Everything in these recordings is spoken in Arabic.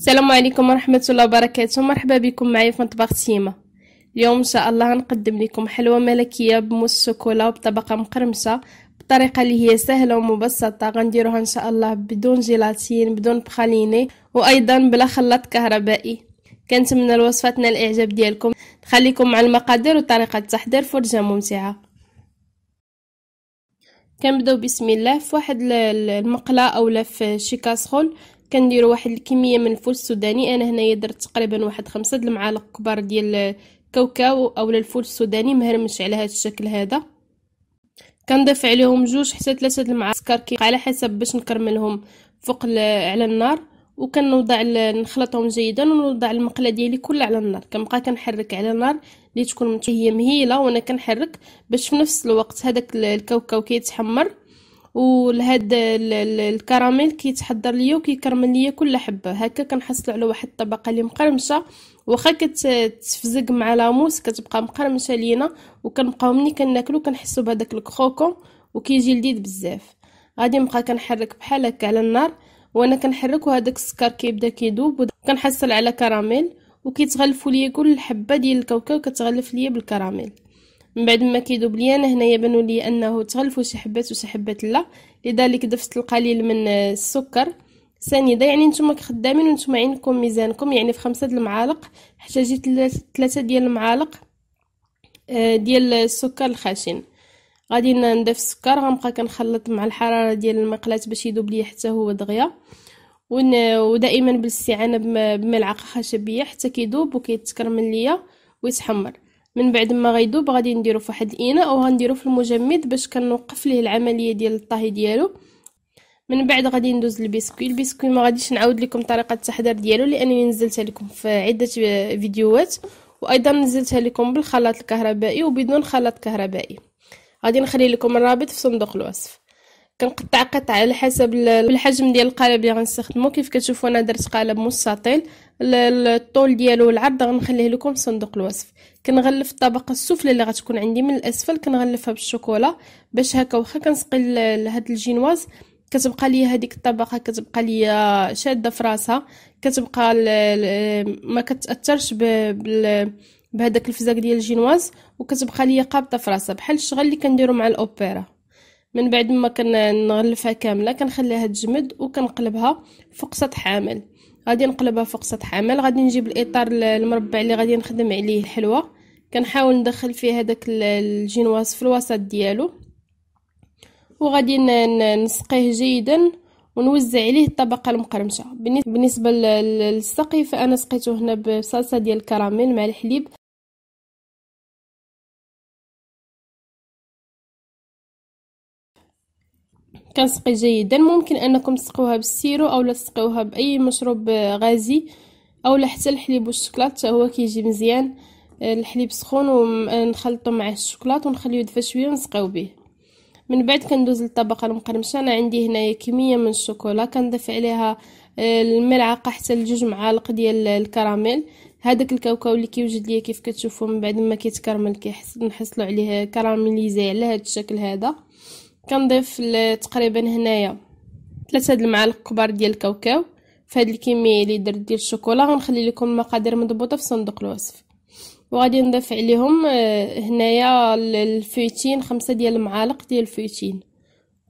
السلام عليكم ورحمة الله وبركاته مرحبا بكم معي في مطبخ سيما اليوم إن شاء الله غنقدم لكم حلوى ملكية بموس الشوكولا وبطبقة مقرمشة بطريقة اللي هي سهلة ومبسطة غنديروها إن شاء الله بدون جيلاتين بدون بخاليني وأيضا بلا خلاط كهربائي كنتمنى من تنال الإعجاب ديالكم نخليكم مع المقادير وطريقة التحضير فرجة ممتعة كنبداو بسم الله في واحد المقله اولا في شي كاسرول كنديروا واحد الكميه من الفول السوداني انا هنايا درت تقريبا واحد خمسة د المعالق كبار ديال الكاوكاو اولا الفول السوداني مهرمش على هذا الشكل هذا كنضيف عليهم جوج حتى ثلاثه د المعالق سكر على حسب باش نكرملهم فوق على النار وكنوضع نخلطهم جيدا ونوضع المقله ديالي كلها على النار كنبقى كنحرك على النار اللي تكون هي مهيله وانا كنحرك باش في نفس الوقت هذاك الكاوكاو كيتحمر ولهاد الكراميل كيتحضر ليا وكيكرمل ليا كل حبه هكا كنحصل على واحد الطبقه اللي مقرمشه واخا كتفزق مع لاموس كتبقى مقرمشه لينا وكنبقاو ملي كناكلو كنحسو بهداك الكروكون وكيجي لذيذ بزاف غادي نبقى كنحرك بحال هكا على النار وانا كنحرك وهداك السكر كيبدا كيدوب وكنحصل على كراميل وكيتغلفوا ليا كل حبه ديال الكاوكاو كتغلف ليا بالكراميل من بعد ما كيدوب ليا انا هنايا بانوا لي انه تغلف شي حبات وشي حبات لا لذلك ضفت القليل من السكر سنيده يعني نتوما خدامين وانتم عينكم ميزانكم يعني في خمسه د المعالق احتاجيت ثلاثه ديال المعالق آه، ديال السكر الخشن غادي نضيف السكر غنبقى كنخلط مع الحراره ديال المقلاة باش يذوب ليا حتى هو دغيا ودائما بالاستعانه بملعقه خشبيه حتى كيذوب وكيتكرمل ليا ويتحمر من بعد ما غيدوب غادي نديرو فواحد الاناء وغنديرو في المجمد باش كنوقف ليه العمليه ديال الطهي ديالو من بعد غادي ندوز للبسكوي البسكوي ما غاديش نعاود لكم طريقه التحضير ديالو لانني نزلتها لكم في عده فيديوهات وايضا نزلتها لكم بالخلاط الكهربائي وبدون خلاط كهربائي غادي نخلي لكم الرابط في صندوق الوصف كنقطع قطع على حسب الحجم ديال القالب اللي غنستخدمو كيف كتشوفوا انا درت قالب مستطيل الطول ديالو والعرض غنخليه لكم في صندوق الوصف كنغلف الطبقه السفلى اللي غتكون عندي من الاسفل كنغلفها بالشوكولا باش هكا واخا كنسقي لهاد الجينواز كتبقى ليا هذيك الطبقه كتبقى ليا شاده في راسها كتبقى ما كتاثرش بال بهذاك الفزاك ديال الجينواز وكتبقى ليا قابطه في راسها بحال الشغل اللي كنديرو مع الاوبيرا من بعد ما كنغلفها كامله كنخليها تجمد وكنقلبها فوق سطح عامل غادي نقلبها فوق سطح عامل غادي نجيب الاطار المربع اللي غادي نخدم عليه الحلوه كنحاول ندخل فيه هذاك الجينواز في الوسط ديالو وغادي نسقيه جيدا ونوزع عليه الطبقه المقرمشه بالنسبه للسقي فانا سقيته هنا بصلصه ديال الكراميل مع الحليب كنسقي جيدا ممكن انكم تسقوها بالسيرو اولا تسقيوها باي مشروب غازي اولا حتى الحليب والشوكولاط حتى هو كيجي مزيان آه، الحليب سخون ونخلطو معاه الشوكولاط ونخليه يدفى شويه ونسقيو به من بعد كندوز للطبقه المقرمشه انا عندي هنايا كميه من الشوكولا كنضيف عليها آه، الملعقه حتى لجوج معالق ديال الكراميل هذاك الكاوكاو اللي كيوجد ليا كيف كتشوفوا من بعد ما كيتكرمل كيحصل عليه كراميليزي على هذا الشكل هذا كنضيف تقريبا هنايا ثلاثة د المعالق كبار ديال الكاوكاو فهاد الكميه اللي درت ديال الشوكولا غنخلي لكم المقادير مضبوطه في صندوق الوصف وغادي نضيف عليهم آه، هنايا الفويتين خمسة ديال المعالق ديال الفويتين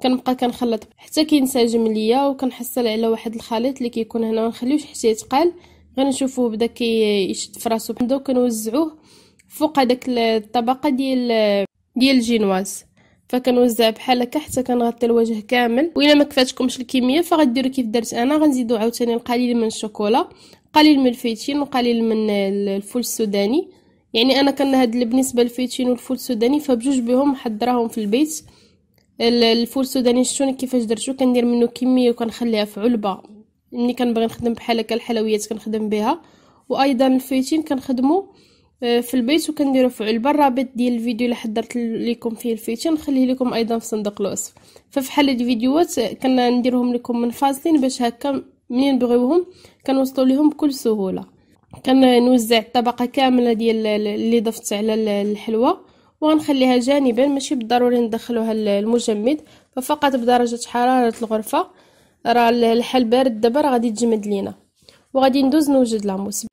كنبقى كنخلط حتى كينسجم ليا وكنحصل على واحد الخليط اللي كيكون هنا ما حتى يتقال غنشوفوه بدا كيشد في راسو بحدو كنوزعوه فوق هذاك الطبقه ديال آه، ديال الجينواز فكنوزع بحال هكا حتى كنغطي الوجه كامل والا ما كفاتكمش الكميه فغديروا كيف درت انا غنزيدوا عاوتاني القليل من الشوكولا قليل من الفيتين وقليل من الفول السوداني يعني انا هاد بالنسبه للفيتين والفول السوداني فبجوج بهم محضراهم في البيت الفول السوداني شتوني كيفاش درتو كندير منه كميه وكنخليها في علبه ملي كنبغي نخدم بحال هكا الحلويات كنخدم بها وايضا الفيتين كنخدمو آه، في البيت وكنديرو في علبه الرابط ديال الفيديو اللي حضرت لكم فيه الفيتشر نخليه لكم ايضا في صندوق الوصف ففحال هاد الفيديوهات آه، نديرهم لكم منفصلين باش هكا منين بغيوهم كنوصلوا ليهم بكل سهوله كنوزع الطبقه كامله ديال اللي ضفت على الحلوه وغنخليها جانبا ماشي بالضروري ندخلوها المجمد ففقط بدرجه حراره الغرفه راه الحل بارد دابا غادي تجمد لينا وغادي ندوز نوجد لاموس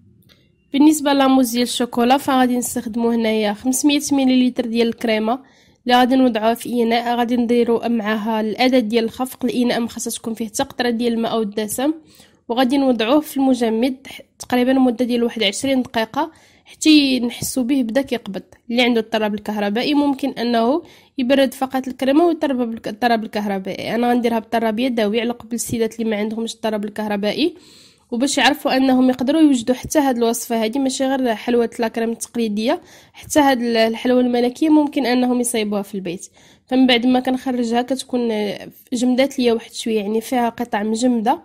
بالنسبه لاموز ديال الشوكولا فغادي نستخدمو هنايا 500 مليلتر ديال الكريمه اللي غادي نوضعوها في اناء غادي نديرو معاها العدد ديال الخفق الاناء مخصص تكون فيه حتى قطره ديال الماء او الدسم وغادي نوضعوه في المجمد تقريبا مده ديال واحد عشرين دقيقه حتى نحسو به بدا كيقبض اللي عنده اضطراب الكهربائي ممكن انه يبرد فقط الكريمه ويضرب بالاضطراب الكهربائي انا غنديرها بالطرابيه داوي على قبل السيدات اللي ما عندهمش اضطراب الكهربائي وباش يعرفوا انهم يقدروا يوجدوا حتى هاد الوصفه هادي ماشي غير حلوه لاكريم التقليديه حتى هاد الحلوه الملكيه ممكن انهم يصايبوها في البيت فمن بعد ما كنخرجها كتكون جمدات ليا واحد شويه يعني فيها قطع مجمده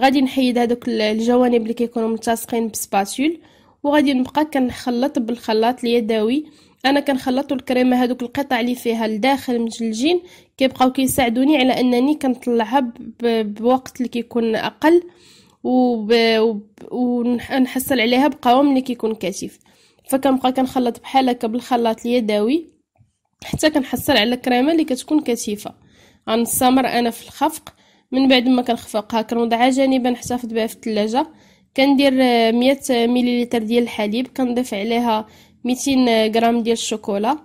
غادي نحيد هادوك الجوانب اللي كيكونوا ملتصقين بسباتول وغادي نبقى كنخلط بالخلاط اليدوي انا كنخلطوا الكريمه هادوك القطع اللي فيها الداخل مجلجين كيبقاو كيساعدوني على انني كنطلعها بوقت اللي كيكون اقل وب... وب... ونحصل عليها بقوام ملي كيكون كثيف فكنبقى كنخلط بحال هكا بالخلاط اليدوي حتى كنحصل على الكريمه اللي كتكون كثيفه غنستمر انا في الخفق من بعد ما كنخفقها كنوضعها جانبا نحتفظ بها في الثلاجه كندير 100 مليلتر ديال الحليب كنضيف عليها 200 غرام ديال الشوكولا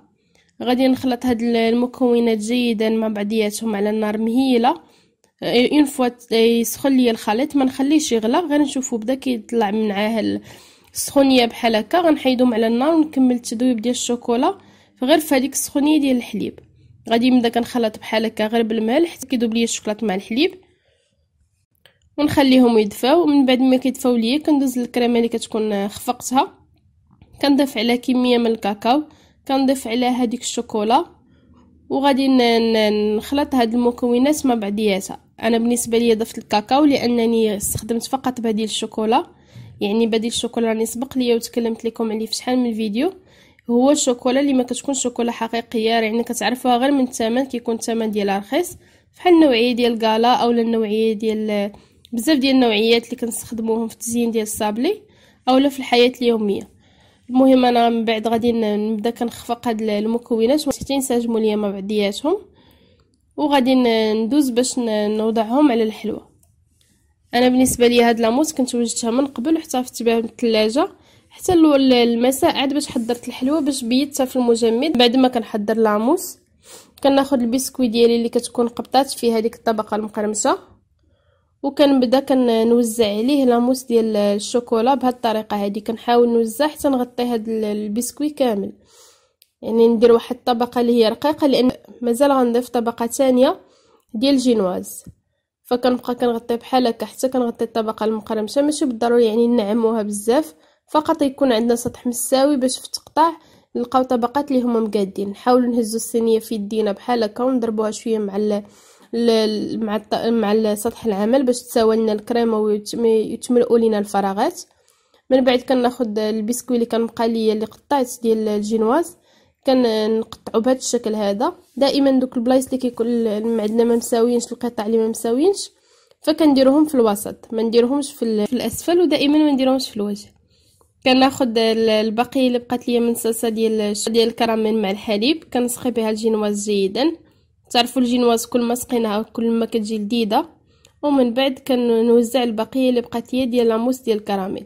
غادي نخلط هاد المكونات جيدا مع بعضياتهم على النار مهيله اون إيه، فوا يسخن ليا الخليط ما نخليهش يغلى غير نشوفو بدا كيطلع معاه السخونيه بحال هكا غنحيدهم على النار ونكمل التذويب ديال الشوكولا غير في هذيك السخونيه ديال الحليب غادي نبدا كنخلط بحال هكا غير بالملح حتى كيذوب ليا الشوكولاط مع الحليب ونخليهم يدفاو من بعد ما كيدفاو ليا كندوز الكريمه اللي كتكون خفقتها كنضيف عليها كميه من الكاكاو كنضيف عليها هذيك الشوكولا وغادي نخلط هاد المكونات مع بعضياتها انا بالنسبه لي ضفت الكاكاو لانني استخدمت فقط بديل الشوكولا يعني بديل الشوكولا راني سبق ليا وتكلمت لكم عليه في شحال من الفيديو هو الشوكولا اللي ما كتكون شوكولا حقيقيه يعني كتعرفوها غير من الثمن كيكون الثمن ديالها رخيص بحال النوعيه ديال غالا اولا النوعيه ديال بزاف ديال النوعيات اللي كنستخدموهم في التزيين ديال الصابلي اولا في الحياه اليوميه المهم انا من بعد غادي نبدا كنخفق هاد المكونات حتى ينسجموا ليا مع بعضياتهم وغادي ندوز باش نوضعهم على الحلوه انا بالنسبه ليا هاد لاموس كنت وجدتها من قبل احتفظت بها من الثلاجه حتى المساء عاد باش حضرت الحلوه باش بيتها في المجمد بعد ما كنحضر لاموس كناخذ البسكوي ديالي اللي كتكون قبطات فيها هذيك الطبقه المقرمشه وكنبدا كنوزع عليه لاموس ديال الشوكولا بهاد الطريقه هادي كنحاول نوزع حتى نغطي هاد البسكوي كامل يعني ندير واحد الطبقه اللي هي رقيقه لان مازال غنضيف طبقه ثانيه ديال الجينواز فكنبقى كنغطي بحال هكا حتى كنغطي الطبقه المقرمشه ماشي بالضروري يعني نعموها بزاف فقط يكون عندنا سطح مساوي باش في التقطاع نلقاو طبقات اللي هما مقادين نحاولوا نهزو الصينيه في يدينا بحال هكا ونضربوها شويه مع مع مع سطح العمل باش تساوى لنا الكريمه ويتملؤوا لينا الفراغات من بعد كناخذ البسكوي اللي كان بقى ليا اللي قطعت ديال الجينواز كنقطعو بهذا الشكل هذا دائما دوك البلايص اللي كيكون عندنا ما مساويينش القطع اللي ما مساويينش فكنديروهم في الوسط ما نديروهمش في, في الاسفل ودائما ما نديروهمش في الوجه كناخذ الباقي اللي بقات ليا من صلصه ديال ديال الكراميل مع الحليب كنسخي بها الجينواز جيدا تعرفوا الجينواز كل ما سقيناها كل ما كتجي لذيذه ومن بعد كنوزع البقيه اللي بقات هي ديال لاموس ديال الكراميل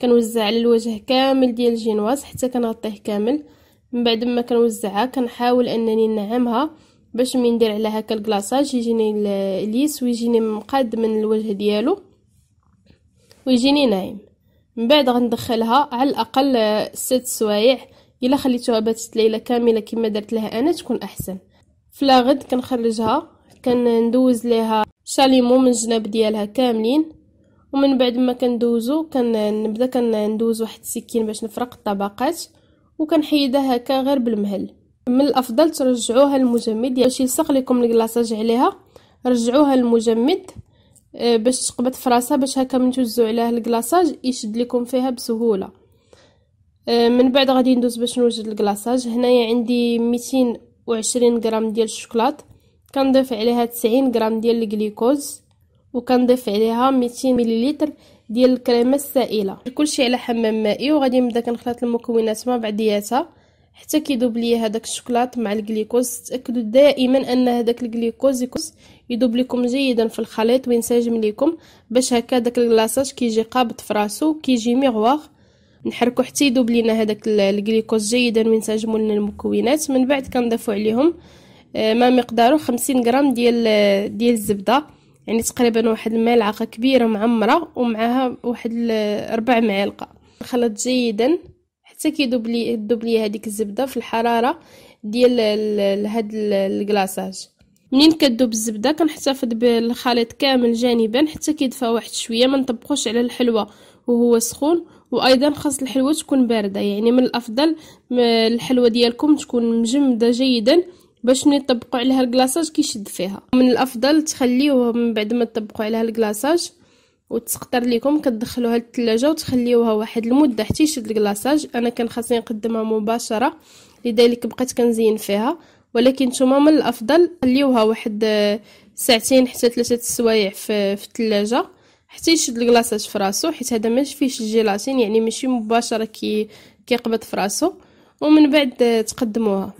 كنوزع على الوجه كامل ديال الجينواز حتى كنغطيه كامل من بعد ما كنوزعها كنحاول انني نعمها باش ملي ندير عليها هكا الكلاصاج يجيني ليس ويجيني مقاد من الوجه ديالو ويجيني ناعم من بعد غندخلها على الاقل ست سوايع الا خليتوها باتت ليله كامله كما درت لها انا تكون احسن في الغد كنخرجها كندوز ليها شاليمو من الجناب ديالها كاملين ومن بعد ما كندوزو كنبدا كندوز واحد السكين باش نفرق الطبقات وكنحيدها هكا غير بالمهل من الافضل ترجعوها للمجمد باش يلصق لكم الكلاصاج عليها رجعوها للمجمد آه، باش تقبط في راسها باش هكا من توزو عليها الكلاصاج يشد لكم فيها بسهوله آه، من بعد غادي ندوز باش نوجد الكلاصاج هنايا عندي ميتين وعشرين غرام ديال الشوكولاط كنضيف عليها تسعين غرام ديال الجليكوز وكنضيف عليها ميتين مليلتر ديال الكريمه السائله كلشي على حمام مائي وغادي نبدا كنخلط المكونات مع بعضياتها حتى كيدوب ليا هذاك الشوكولاط مع الجليكوز تاكدوا دائما ان هذاك الجليكوز يدوب لكم جيدا في الخليط وينسجم لكم باش هكا داك الكلاصاج كيجي قابض في راسو كيجي ميغواغ نحركو حتى يذوب لينا هذاك الجليكوز جيدا وينسجموا لنا المكونات من بعد كنضيفوا عليهم آه، ما مقداره خمسين غرام ديال آه، ديال الزبده يعني تقريبا واحد الملعقه كبيره معمره ومعها واحد ربع معلقه نخلط جيدا حتى كيذوب لي تذوب لي هذيك الزبده في الحراره ديال هاد الكلاصاج منين كدوب الزبده كنحتفظ بالخليط كامل جانبا حتى كيدفى واحد شويه ما نطبقوش على الحلوى وهو سخون وايضا خاص الحلوه تكون بارده يعني من الافضل الحلوه ديالكم تكون مجمده جيدا باش ملي تطبقوا عليها الكلاصاج كيشد فيها من الافضل تخليوه من بعد ما تطبقوا عليها الكلاصاج وتسقطر لكم كتدخلوها للثلاجه وتخليوها واحد المده حتى يشد الكلاصاج انا كان خاصني نقدمها مباشره لذلك بقيت كنزين فيها ولكن نتوما من الافضل خليوها واحد ساعتين حتى ثلاثه السوايع في الثلاجه حتى يشد الكلاصات في راسو حيت هذا ماشي فيهش الجيلاتين يعني ماشي مباشره كي كيقبض في راسو ومن بعد تقدموها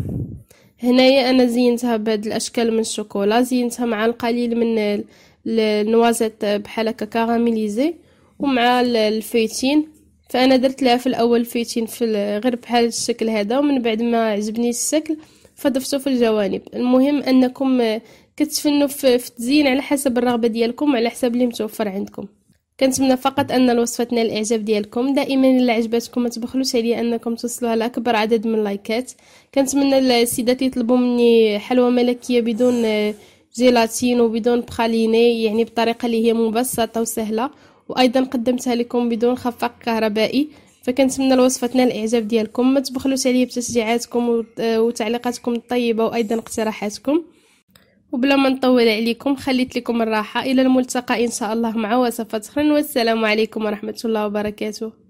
هنايا انا زينتها بهاد الاشكال من الشوكولا زينتها مع القليل من النوازات بحال هكا كاراميليزي ومع الفيتين فانا درت لها في الاول الفيتين في غير بحال الشكل هذا ومن بعد ما عجبني الشكل فضفته في الجوانب المهم انكم كتفنوا في التزيين على حسب الرغبه ديالكم على حسب اللي متوفر عندكم كنتمنى فقط ان الوصفه تنال الاعجاب ديالكم دائما الا عجبتكم ما تبخلوش عليا انكم توصلوها لاكبر عدد من اللايكات كنتمنى السيدات يطلبوا مني حلوى ملكيه بدون آه، جيلاتين وبدون بخاليني يعني بطريقه اللي هي مبسطه وسهله وايضا قدمتها لكم بدون خفاق كهربائي فكنتمنى الوصفه تنال الاعجاب ديالكم ما تبخلوش عليا بتشجيعاتكم آه، وتعليقاتكم الطيبه وايضا اقتراحاتكم وبلا ما نطول عليكم خليت لكم الراحة إلى الملتقى إن شاء الله مع وصفات أخرى والسلام عليكم ورحمة الله وبركاته